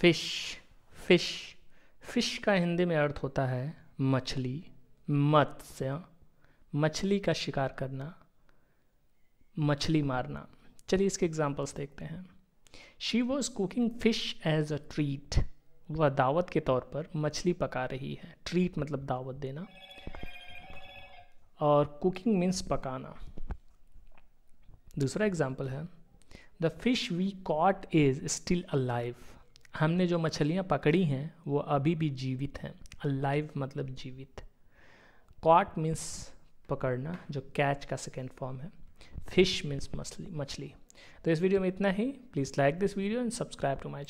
fish fish fish का हिंदी में अर्थ होता है मछली मत्स्य मछली का शिकार करना मछली मारना चलिए इसके एग्जाम्पल्स देखते हैं she was cooking fish as a treat वह दावत के तौर पर मछली पका रही है ट्रीट मतलब दावत देना और कुकिंग मीन्स पकाना दूसरा एग्जाम्पल है the fish we caught is still alive हमने जो मछलियाँ पकड़ी हैं वो अभी भी जीवित हैं लाइव मतलब जीवित कॉट मीन्स पकड़ना जो कैच का सेकेंड फॉर्म है फिश मीन्स मछली मछली तो इस वीडियो में इतना ही please like this video and subscribe to my